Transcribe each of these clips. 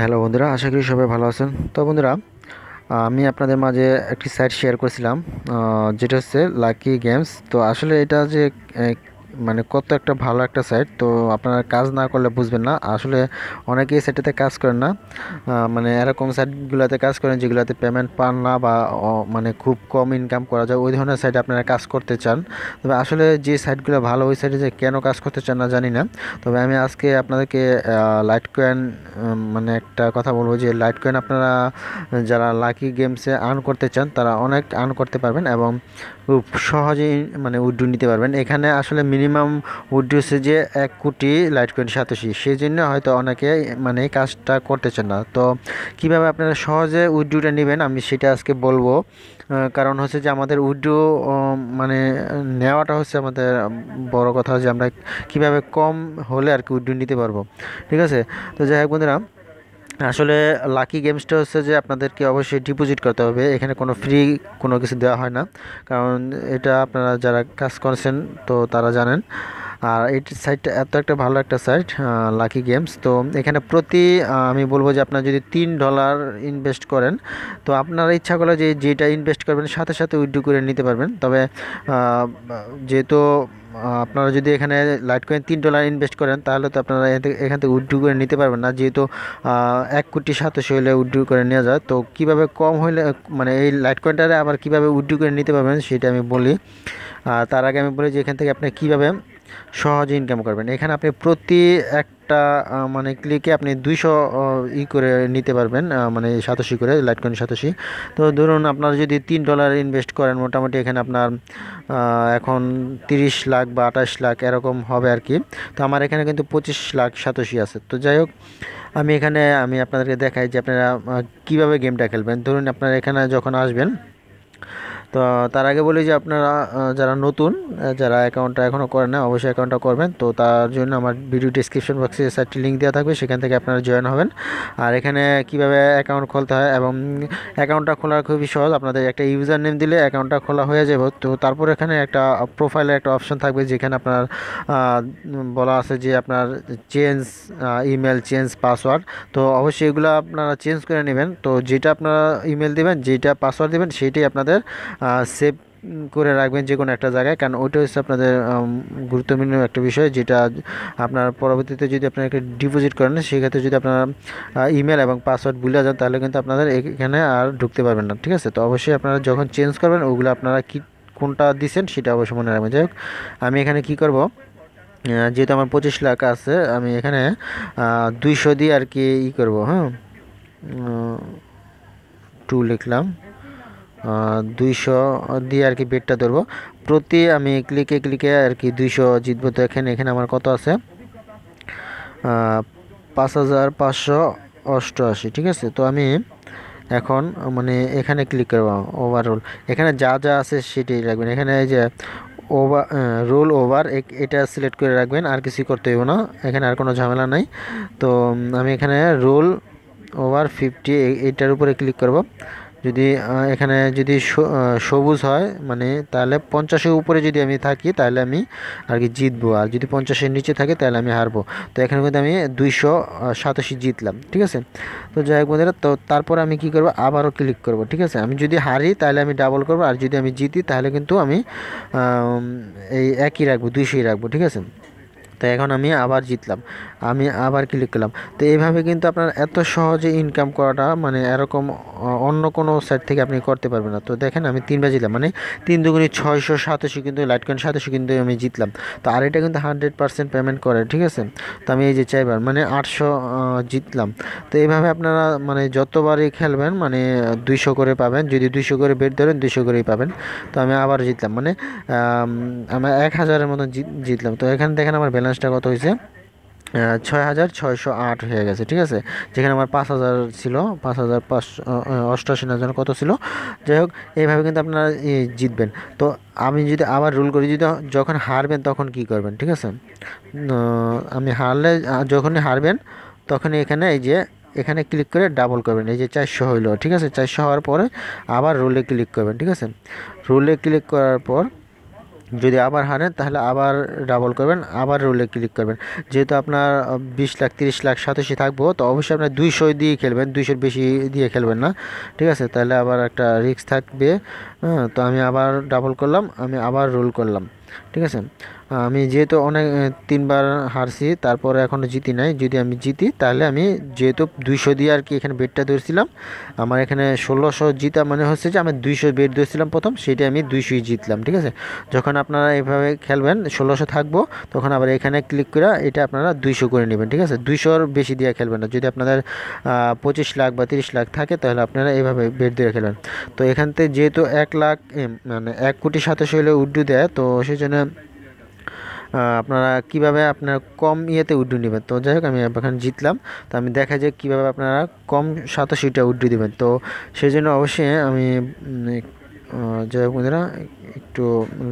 hello বন্ধুরা আশা করি সবাই ভালো আছেন তো বন্ধুরা আমি আপনাদের মাঝে একটি সাইট শেয়ার করেছিলাম যেটা হচ্ছে লাকি গেমস তো আসলে এটা যে মানে কত একটা ভালো একটা সাইট তো আপনারা কাজ না করলে বুঝবেন না আসলে অনেকেই সাইটেতে কাজ করেন না মানে এরকম সাইটগুলোতে কাজ করেন যেগুলোতে পেমেন্ট পান না বা মানে খুব কম ইনকাম করা যায় ওই ধরনের সাইটে আপনারা কাজ করতে চান তবে আসলে যে সাইটগুলো ভালো ওই সাইটে যে কেন কাজ করতে চান না জানি না তবে আমি আজকে আপনাদেরকে লাইট কয়েন মানে একটা কথা বলবো যে লাইট কয়েন আপনারা যারা লাকি গেমসে আর্ন করতে চান তারা অনেক আর্ন করতে পারবেন এবং সহজেই মানে উড্ডু নিতে পারবেন এখানে আসলে মিনিমাম উড্ডু হচ্ছে যে এক কোটি লাইট কয়েন সাতাশি সেই জন্য হয়তো অনেকে মানে কাজটা করতেছে না তো কিভাবে আপনারা সহজে উড্ডুটা নেবেন আমি সেটা আজকে বলবো কারণ হচ্ছে যে আমাদের উড্ডু মানে নেওয়াটা হচ্ছে আমাদের বড় কথা যে আমরা কিভাবে কম হলে আর কি উড্ডু নিতে পারবো ঠিক আছে তো যাই হোক বন্ধুরা আসলে লাকি গেমসটা হচ্ছে যে আপনাদেরকে অবশ্যই ডিপোজিট করতে হবে এখানে কোনো ফ্রি কোনো কিছু দেওয়া হয় না কারণ এটা আপনারা যারা কাজ করছেন তো তারা জানেন আর এইটির সাইটটা এত একটা ভালো একটা সাইট লাকি গেমস তো এখানে প্রতি আমি বলবো যে আপনার যদি তিন ডলার ইনভেস্ট করেন তো আপনার ইচ্ছা করলে যে যেটা ইনভেস্ট করবেন সাথে সাথে উইড্রু করে নিতে পারবেন তবে যেহেতু আপনারা যদি এখানে লাইট কয়েন তিন ডলার ইনভেস্ট করেন তাহলে তো আপনারা এখান থেকে উইড্রু করে নিতে পারবেন না যেহেতু এক কোটি সাতশো হলে উইড্রু করে নেওয়া যায় তো কিভাবে কম হলে মানে এই লাইট কয়েনটারে আবার কিভাবে উইড্রু করে নিতে পারবেন সেটা আমি বলি আর তার আগে আমি বলি যে এখান থেকে আপনি কীভাবে সহজে ইনকাম করবেন এখানে আপনি প্রতি একটা মানে ক্লিকে আপনি দুইশো ই করে নিতে পারবেন মানে সাতাশি করে লাইট কয়েন সাতাশি তো ধরুন আপনার যদি তিন ডলার ইনভেস্ট করেন মোটামুটি এখানে আপনার এখন তিরিশ লাখ বা আঠাশ লাখ এরকম হবে আর কি তো আমার এখানে কিন্তু পঁচিশ লাখ সাতাশি আছে তো যাই হোক আমি এখানে আমি আপনাদেরকে দেখাই যে আপনারা কিভাবে গেমটা খেলবেন ধরুন আপনারা এখানে যখন আসবেন তো তার আগে বলি যে আপনারা যারা নতুন যারা অ্যাকাউন্টটা এখনও করেন না অবশ্যই অ্যাকাউন্টটা করবেন তো তার জন্য আমার ভিডিও ডিসক্রিপশন বক্সে সাইটটি লিঙ্ক দেওয়া থাকবে সেখান থেকে আপনারা জয়েন হবেন আর এখানে কিভাবে অ্যাকাউন্ট খুলতে হয় এবং অ্যাকাউন্টটা খোলা খুবই সহজ আপনাদের একটা ইউজার নেম দিলে অ্যাকাউন্টটা খোলা হয়ে যাবে তো তারপর এখানে একটা প্রোফাইলের একটা অপশন থাকবে যেখানে আপনার বলা আছে যে আপনার চেঞ্জ ইমেল চেঞ্জ পাসওয়ার্ড তো অবশ্যই এগুলো আপনারা চেঞ্জ করে নেবেন তো যেটা আপনারা ইমেল দেবেন যেটা পাসওয়ার্ড দেবেন সেটাই আপনাদের সেভ করে রাখবেন যে কোনো একটা জায়গায় কারণ ওইটা হচ্ছে আপনাদের গুরুত্বপূর্ণ একটা বিষয় যেটা আপনার পরবর্তীতে যদি আপনার একটা ডিপোজিট করেন সেক্ষেত্রে যদি আপনার ইমেল এবং পাসওয়ার্ড ভুলে যান তাহলে কিন্তু আপনাদের এখানে আর ঢুকতে পারবেন না ঠিক আছে তো অবশ্যই আপনারা যখন চেঞ্জ করবেন ওগুলো আপনারা কী কোনটা দিচ্ছেন সেটা অবশ্যই মনে রাখবেন যাই আমি এখানে কি করব যেহেতু আমার পঁচিশ লাখ আছে আমি এখানে দুইশো দিয়ে আর কি ই করবো হ্যাঁ টু লিখলাম দুইশো দিয়ে আর কি বেডটা ধরবো প্রতি আমি ক্লিকে ক্লিকে আর কি দুইশো জিতবো তো এখানে এখানে আমার কত আছে পাঁচ হাজার পাঁচশো অষ্টআশি ঠিক আছে তো আমি এখন মানে এখানে ক্লিক করবো ওভারঅল এখানে যা যা আছে সেটাই রাখবেন এখানে এই যে ওভার রোল ওভার এটা সিলেক্ট করে রাখবেন আর কিছুই করতে হইব না এখানে আর কোনো ঝামেলা নাই তো আমি এখানে রোল ওভার ফিফটি এটার উপরে ক্লিক করব যদি এখানে যদি সবুজ হয় মানে তাহলে পঞ্চাশের উপরে যদি আমি থাকি তাহলে আমি আর কি জিতবো আর যদি পঞ্চাশের নিচে থাকে তাহলে আমি হারবো তো এখানে কিন্তু আমি দুইশো সাতাশি জিতলাম ঠিক আছে তো যাই হোক বন্ধুরা তো তারপর আমি কি করব আবারও ক্লিক করব ঠিক আছে আমি যদি হারি তাহলে আমি ডাবল করব আর যদি আমি জিতি তাহলে কিন্তু আমি এই একই রাখবো দুইশোই রাখবো ঠিক আছে তো এখন আমি আবার জিতলাম আমি আবার ক্লিক করলাম তো এইভাবে কিন্তু আপনার এত সহজে ইনকাম করাটা মানে এরকম অন্য কোনো সাইড থেকে আপনি করতে পারবেন না তো দেখেন আমি তিনবার জিতলাম মানে তিন দুগুনি ছয়শো সাতাশি কিন্তু লাইট কয়েন সাতাশি কিন্তু আমি জিতলাম তো আর এটা কিন্তু হান্ড্রেড পার্সেন্ট পেমেন্ট করে ঠিক আছে তো আমি এই যে চাইবার মানে আটশো জিতলাম তো এইভাবে আপনারা মানে যতবারই খেলবেন মানে দুইশো করে পাবেন যদি দুইশো করে বেট ধরেন দুইশো করেই পাবেন তো আমি আবার জিতলাম মানে আমার এক হাজারের মতো জিতলাম তো এখানে দেখেন আমার ব্যালেন্সটা কত হয়েছে ছয় হাজার ছয়শো আট হয়ে গেছে ঠিক আছে যেখানে আমার পাঁচ হাজার ছিল পাঁচ হাজার পাঁচশো অষ্টআশি না কত ছিল যাই হোক এইভাবে কিন্তু আপনারা জিতবেন তো আমি যদি আবার রুল করি যদি যখন হারবেন তখন কি করবেন ঠিক আছে আমি হারলে যখনই হারবেন তখনই এখানে এই যে এখানে ক্লিক করে ডাবল করবেন এই যে চারশো হইলো ঠিক আছে চারশো হওয়ার পরে আবার রোলে ক্লিক করবেন ঠিক আছে রোলে ক্লিক করার পর যদি আবার হারেন তাহলে আবার ডাবল করবেন আবার রোলে ক্লিক করবেন যেহেতু আপনার বিশ লাখ তিরিশ লাখ সাতাশি থাকবো তো অবশ্যই আপনার দুইশো দিয়ে খেলবেন দুইশোর বেশি দিয়ে খেলবেন না ঠিক আছে তাহলে আবার একটা রিক্স থাকবে হ্যাঁ, তো আমি আবার ডাবল করলাম আমি আবার রোল করলাম ঠিক আছে আমি যেহেতু অনেক তিনবার হারছি তারপরে এখনও জিতি নাই যদি আমি জিতি তাহলে আমি যেহেতু দুইশো দিয়ে আর কি এখানে বেডটা ধরছিলাম আমার এখানে ষোলোশো জিতা মানে হচ্ছে যে আমি দুইশো বেড ধরছিলাম প্রথম সেটা আমি দুইশোই জিতলাম ঠিক আছে যখন আপনারা এভাবে খেলবেন ষোলোশো থাকবো তখন আবার এখানে ক্লিক করে এটা আপনারা দুইশো করে নেবেন ঠিক আছে দুইশোর বেশি দিয়ে খেলবেন না যদি আপনাদের পঁচিশ লাখ বা তিরিশ লাখ থাকে তাহলে আপনারা এভাবে বেড দিয়ে খেলবেন তো এখান থেকে যেহেতু এক লাখ মানে এক কোটি সাতাশ হলে উড্ডু দেয় তো সেই জন্য আপনারা কিভাবে আপনার কম ইয়েতে উড্ডু নেবেন তো যাই হোক আমি এখানে জিতলাম তো আমি দেখা যায় কীভাবে আপনারা কম সাতাশিটা উড্ডু দেবেন তো সেই জন্য অবশ্যই আমি যাই হোক বন্ধুরা একটু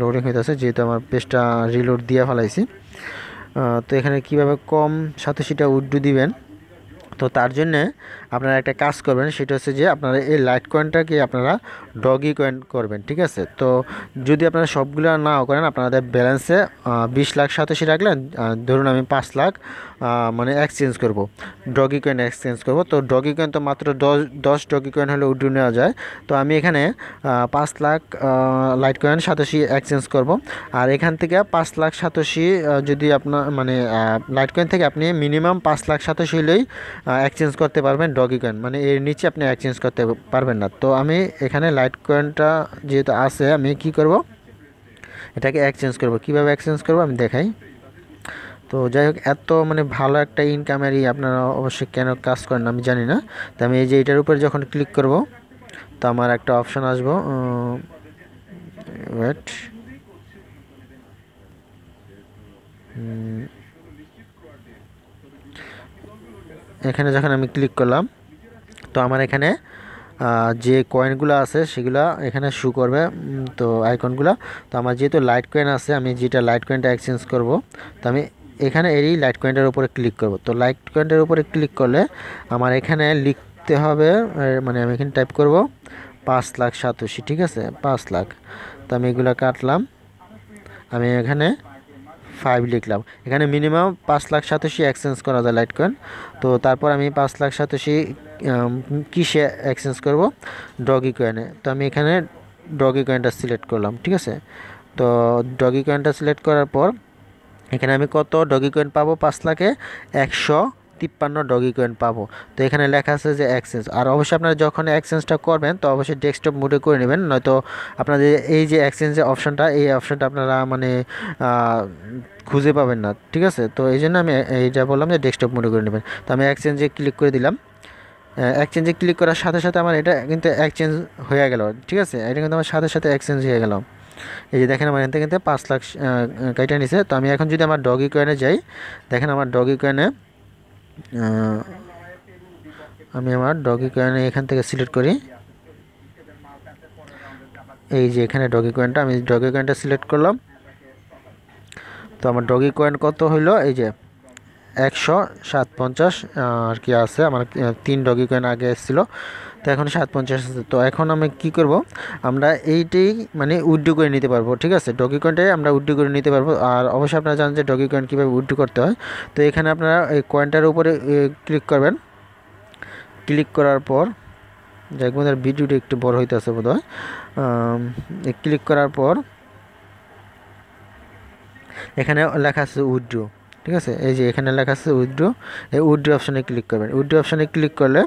লোডিং আছে যেহেতু আমার পেজটা রিলোড দিয়ে ফেলাইছি তো এখানে কিভাবে কম সাতাশিটা উড্ডু দিবেন তো তার জন্যে আপনারা একটা কাজ করবেন সেটা হচ্ছে যে আপনারা এই লাইট কয়েনটাকে আপনারা ডগি কয়েন করবেন ঠিক আছে তো যদি আপনারা সবগুলো না করেন আপনাদের ব্যালেন্সে বিশ লাখ সাতাশি রাখলেন ধরুন আমি পাঁচ লাখ মানে এক্সচেঞ্জ করব ডগি কয়েন এক্সচেঞ্জ করব তো ডগি কয়েন তো মাত্র দশ দশ ডগি কয়েন হলে উড্রু নেওয়া যায় তো আমি এখানে পাঁচ লাখ লাইট কয়েন সাতাশি এক্সচেঞ্জ করব আর এখান থেকে পাঁচ লাখ সাতাশি যদি আপনার মানে লাইট কয়েন থেকে আপনি মিনিমাম পাঁচ লাখ সাতাশি হলেই এক্সচেঞ্জ করতে পারবেন ডগি কয়েন মানে এর নিচে আপনি এক্সচেঞ্জ করতে পারবেন না তো আমি এখানে লাইট কয়েনটা যেহেতু আছে আমি কি করব এটাকে এক্সচেঞ্জ করব কিভাবে এক্সচেঞ্জ করব আমি দেখাই তো যাই হোক এত মানে ভালো একটা ইনকামেরই আপনারা অবশ্যই কেন কাজ করেন আমি জানি না তো আমি এই যে এটার উপরে যখন ক্লিক করব তো আমার একটা অপশান আসবো ওয়েট এখানে যখন আমি ক্লিক করলাম তো আমার এখানে যে কয়েনগুলো আছে সেগুলো এখানে শু করবে তো আইকনগুলো তো আমার যেহেতু লাইট কয়েন আছে আমি যেটা লাইট কয়েনটা এক্সচেঞ্জ করব তো আমি এখানে এরই লাইট কয়েনটার উপরে ক্লিক করব তো লাইট কয়েনটার উপরে ক্লিক করলে আমার এখানে লিখতে হবে মানে আমি এখানে টাইপ করব পাঁচ লাখ সাতাশি ঠিক আছে পাঁচ লাখ তো আমি এগুলো কাটলাম আমি এখানে ফাইভ লিখলাম এখানে মিনিমাম পাঁচ লাখ সাতাশি এক্সচেঞ্জ করা যায় লাইট কয়েন তো তারপর আমি পাঁচ লাখ সাতাশি কিসে এক্সচেঞ্জ করব ডগি কয়েনে তো আমি এখানে ডগি কয়েনটা সিলেক্ট করলাম ঠিক আছে তো ডগি কয়েনটা সিলেক্ট করার পর এখানে আমি কত ডগি কয়েন পাবো পাঁচ লাখে একশো তিপ্পান্ন ডগি কয়েন পাবো তো এখানে লেখা আছে যে অ্যাক্সেঞ্জ আর অবশ্যই আপনারা যখন এক্সচেঞ্জটা করবেন তো অবশ্যই ডেস্কটপ মুডে করে নেবেন নয়তো আপনাদের এই যে এক্সচেঞ্জের অপশনটা এই অপশনটা আপনারা মানে খুঁজে পাবেন না ঠিক আছে তো এই জন্য আমি এইটা বললাম যে ডেস্কটপ মোডে করে নেবেন তো আমি এক্সচেঞ্জে ক্লিক করে দিলাম হ্যাঁ, এক্সচেঞ্জে ক্লিক করার সাথে সাথে আমার এটা কিন্তু এক্সচেঞ্জ হয়ে গেল ঠিক আছে এটা কিন্তু আমার সাথে সাথে এক্সচেঞ্জ হয়ে গেল এই যে দেখেন আমার এখান কিন্তু পাঁচ লাখ কাইটা নিছে তো আমি এখন যদি আমার ডগি কয়েনে যাই দেখেন আমার ডগি কয়েনে আমি আমার ডগি কয়েন এখান থেকে সিলেক্ট করি এই যে এখানে ডগি কয়েনটা আমি ডগি কয়েনটা সিলেক্ট করলাম তো আমার ডগি কয়েন কত হইল এই যে একশো সাত পঞ্চাশ আর কি আছে আমার তিন ডগি কয়েন আগে এসেছিলো তো এখন সাত পঞ্চাশ আছে তো এখন আমি কি করব আমরা এইটাই মানে উড্ডু করে নিতে পারবো ঠিক আছে ডগি কয়েনটাই আমরা উড্ডু করে নিতে পারবো আর অবশ্যই আপনারা জানেন যে ডগি কয়েন কীভাবে উড্ডু করতে হয় তো এখানে আপনারা এই কয়েনটার উপরে ক্লিক করবেন ক্লিক করার পর দেখবেন তার ভিডিওটি একটু বড় হইতেছে বোধ হয় ক্লিক করার পর এখানে লেখা আছে উইড্রো ঠিক আছে এই যে এখানে লেখা আছে উইড্রো এই উইড্রো অপশানে ক্লিক করবেন উইড্রো অপশানে ক্লিক করলে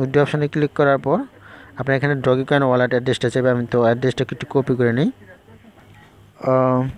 উইড্রো অপশানে ক্লিক করার পর আপনার এখানে ডগি কয়েন ওয়ালেট অ্যাড্রেসটা চাইবে আমি তো অ্যাড্রেসটা একটু কপি করে নিই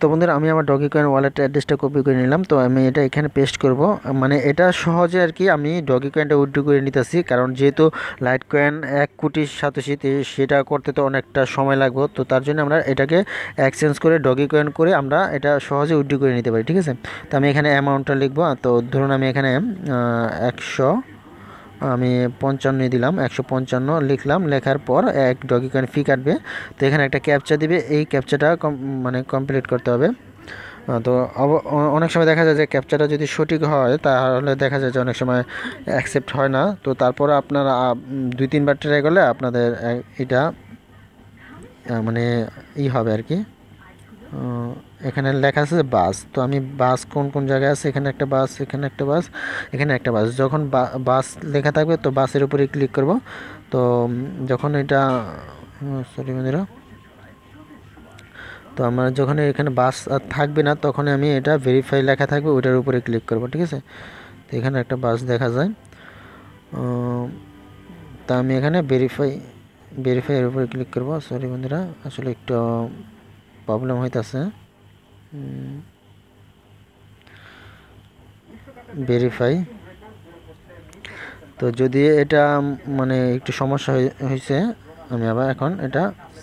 তো বন্ধুরা আমি আমার ডগি কয়েন ওয়ালেটের অ্যাড্রেসটা কপি করে নিলাম তো আমি এটা এখানে পেস্ট করব মানে এটা সহজে আর কি আমি ডগি কয়েনটা উইথড্রু করে নিতেছি কারণ যেহেতু লাইট কয়েন এক কোটি সাতাশি সেটা করতে তো অনেকটা সময় লাগবে তো তার জন্য আমরা এটাকে এক্সচেঞ্জ করে ডগি কয়েন করে আমরা এটা সহজে উইথড্রু করে নিতে পারি ঠিক আছে তো আমি এখানে অ্যামাউন্টটা লিখবো তো ধরুন আমি এখানে একশো আমি পঞ্চান্ন দিলাম একশো পঞ্চান্ন লিখলাম লেখার পর এক ডগি কয়েন ফি কাটবে তো এখানে একটা ক্যাপচা দিবে এই ক্যাপচাটা মানে কমপ্লিট করতে হবে তো অনেক সময় দেখা যায় যে ক্যাপচাটা যদি সঠিক হয় তাহলে দেখা যায় যে অনেক সময় অ্যাকসেপ্ট হয় না তো তারপর আপনারা দুই তিনবার ট্রাই করলে আপনাদের এটা মানে ই হবে আর কি এখানে লেখা আছে বাস তো আমি বাস কোন কোন জায়গায় আছে এখানে একটা বাস এখানে একটা বাস এখানে একটা বাস যখন বাস লেখা থাকবে তো বাসের উপরে ক্লিক করব তো যখন এটা সরি বন্ধুরা তো আমার যখন এখানে বাস আর থাকবে না তখন আমি এটা ভেরিফাই লেখা থাকবে ওইটার উপরে ক্লিক করব ঠিক আছে তো এখানে একটা বাস দেখা যায় তা আমি এখানে ভেরিফাই ভেরিফাইয়ের উপরে ক্লিক করব সরি বন্ধুরা আসলে একটু প্রবলেম হইতেছে ভেরিফাই তো যদি এটা মানে একটু সমস্যা হয়েছে আমি আবার এখন এটা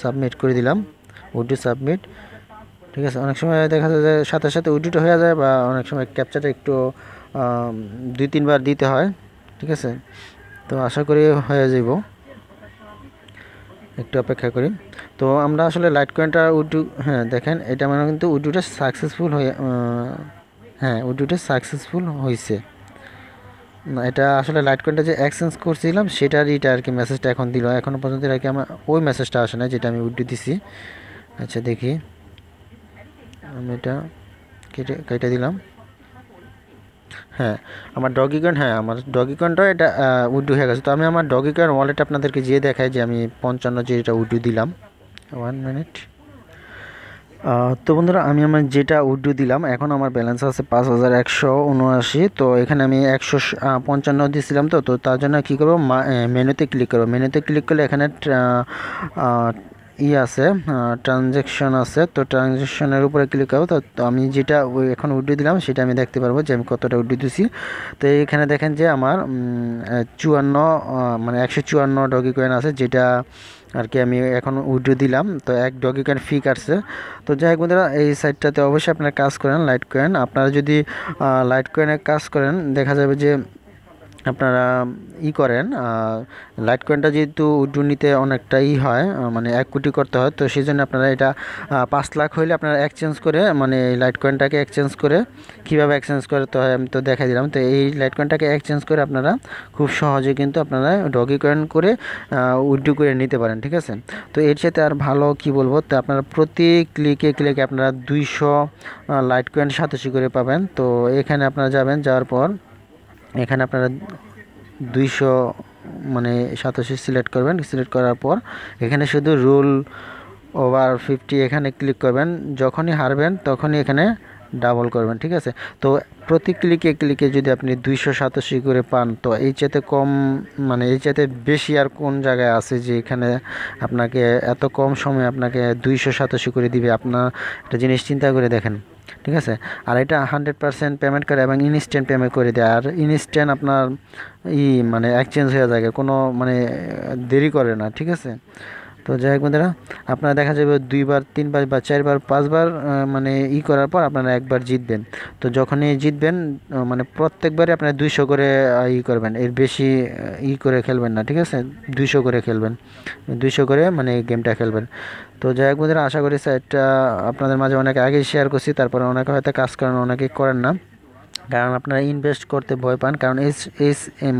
সাবমিট করে দিলাম উডু সাবমিট ঠিক আছে অনেক সময় দেখা যায় যে সাথে সাথে উডুটা হয়ে যায় বা অনেক সময় ক্যাপচারটা একটু দুই তিনবার দিতে হয় ঠিক আছে তো আশা করি হয়ে যাব একটু অপেক্ষা করি তো আমরা আসলে লাইট কয়েনটা উডু হ্যাঁ দেখেন এটা মানে কিন্তু উডুটা সাকসেসফুল হয়ে হ্যাঁ উডুটা সাকসেসফুল হয়েছে এটা আসলে লাইট কয়েনটা যে এক্সচেঞ্জ করছিলাম সেটার এটা আর কি মেসেজটা এখন দিল এখনও পর্যন্ত আর কি আমার ওই মেসেজটা আসে না যেটা আমি উডু দিছি আচ্ছা দেখি আমি এটা কেটে কেটে দিলাম হ্যাঁ আমার ডগিকন হ্যাঁ আমার ডগিকনটাও এটা উডু হয়ে গেছে তো আমি আমার ডগিকন ওয়ালেট আপনাদেরকে যেয়ে দেখাই যে আমি পঞ্চান্ন যে এটা উডু দিলাম ওয়ান মিনিট তো বন্ধুরা আমি আমার যেটা উডু দিলাম এখন আমার ব্যালেন্স আছে পাঁচ হাজার একশো উনআশি তো এখানে আমি একশো পঞ্চান্ন দিয়েছিলাম তো তো তার জন্য কী করবো মেনুতে ক্লিক করবো মেনুতে ক্লিক করলে এখানে ই আছে ট্রানজ্যাকশন আছে তো ট্রানজ্যাকশনের উপরে ক্লিক করবো তো আমি যেটা এখন উড্ডু দিলাম সেটা আমি দেখতে পারবো যে আমি কতটা উড্ডু দিছি তো এখানে দেখেন যে আমার চুয়ান্ন মানে একশো চুয়ান্ন ডগি কয়েন আছে যেটা আর কি আমি এখন উইড্রো দিলাম তো এক ডগি কয়েন ফি কাটছে তো যাই হোক বন্ধুরা এই সাইটটাতে অবশ্যই আপনারা কাজ করেন লাইট কয়েন আপনারা যদি লাইট কয়েনে কাজ করেন দেখা যাবে যে আপনারা ই করেন লাইট কয়েনটা যেহেতু উড্ডু নিতে অনেকটা ই হয় মানে এক কোটি করতে হয় তো সেই জন্য আপনারা এটা পাঁচ লাখ হইলে আপনারা এক্সচেঞ্জ করে মানে লাইট কয়েনটাকে এক্সচেঞ্জ করে কীভাবে এক্সচেঞ্জ করতে হয় আমি তো দেখাই দিলাম তো এই লাইট কয়েনটাকে এক্সচেঞ্জ করে আপনারা খুব সহজে কিন্তু আপনারা ডগি কয়েন করে উড্ডু করে নিতে পারেন ঠিক আছে তো এর সাথে আর ভালো কি বলবো তো আপনারা প্রতি ক্লিকে ক্লিকে আপনারা দুইশো লাইট কয়েন সাতাশি করে পাবেন তো এখানে আপনারা যাবেন যাওয়ার পর এখানে আপনারা দুইশো মানে সাতাশি সিলেক্ট করবেন সিলেক্ট করার পর এখানে শুধু রুল ওভার ফিফটি এখানে ক্লিক করবেন যখনই হারবেন তখনই এখানে ডাবল করবেন ঠিক আছে তো প্রতি ক্লিকে ক্লিকে যদি আপনি দুইশো সাতাশি করে পান তো এই চাইতে কম মানে এই চাইতে বেশি আর কোন জায়গায় আছে যে এখানে আপনাকে এত কম সময়ে আপনাকে দুইশো সাতাশি করে দিবে আপনার একটা জিনিস চিন্তা করে দেখেন ঠিক আছে আর এটা হান্ড্রেড পার্সেন্ট পেমেন্ট করে এবং ইনস্ট্যান্ট পেমেন্ট করে দেয় আর ইনস্ট্যান্ট আপনার ই মানে এক্সচেঞ্জ হয়ে যায় কোনো মানে দেরি করে না ঠিক আছে তো যাই হোক বন্ধুরা আপনারা দেখা যাবে দুইবার তিনবার বা চারবার পাঁচবার মানে ই করার পর আপনারা একবার জিতবেন তো যখনই জিতবেন মানে প্রত্যেকবারই আপনারা দুইশো করে ই করবেন এর বেশি ই করে খেলবেন না ঠিক আছে দুইশো করে খেলবেন দুইশো করে মানে গেমটা খেলবেন তো যাই হোক বন্ধুরা আশা করি স্যারটা আপনাদের মাঝে অনেক আগেই শেয়ার করছি তারপরে অনেকে হয়তো কাজ করেন অনেকে করেন না কারণ আপনারা ইনভেস্ট করতে ভয় পান কারণ এস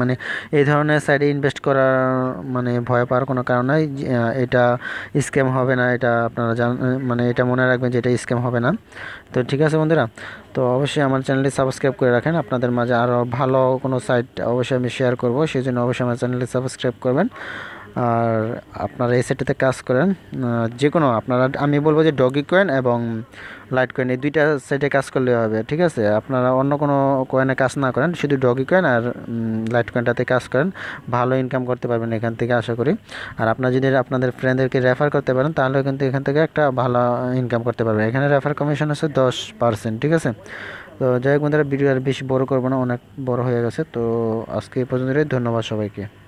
মানে এই ধরনের সাইডে ইনভেস্ট করার মানে ভয় পাওয়ার কোনো কারণ নাই এটা স্ক্যাম হবে না এটা আপনারা জান মানে এটা মনে রাখবেন যে এটা স্ক্যাম হবে না তো ঠিক আছে বন্ধুরা তো অবশ্যই আমার চ্যানেলটি সাবস্ক্রাইব করে রাখেন আপনাদের মাঝে আরও ভালো কোনো সাইট অবশ্যই আমি শেয়ার করবো সেই জন্য অবশ্যই আমার চ্যানেলটি সাবস্ক্রাইব করবেন আর আপনারা এই সেটটিতে কাজ করেন যে কোনো আপনারা আমি বলবো যে ডগি কয়েন এবং লাইট কয়েন এই দুইটা সেটে কাজ করলে হবে ঠিক আছে আপনারা অন্য কোনো কয়েনে কাজ না করেন শুধু ডগি কয়েন আর লাইট কয়েনটাতে কাজ করেন ভালো ইনকাম করতে পারবেন এখান থেকে আশা করি আর আপনারা যদি আপনাদের ফ্রেন্ডদেরকে রেফার করতে পারেন তাহলেও কিন্তু এখান থেকে একটা ভালো ইনকাম করতে পারবেন এখানে রেফার কমিশন হচ্ছে দশ পার্সেন্ট ঠিক আছে তো যাই হোক বন্ধুরা ভিডিও আর বেশি বড় করবো না অনেক বড় হয়ে গেছে তো আজকে এই পর্যন্তই ধন্যবাদ সবাইকে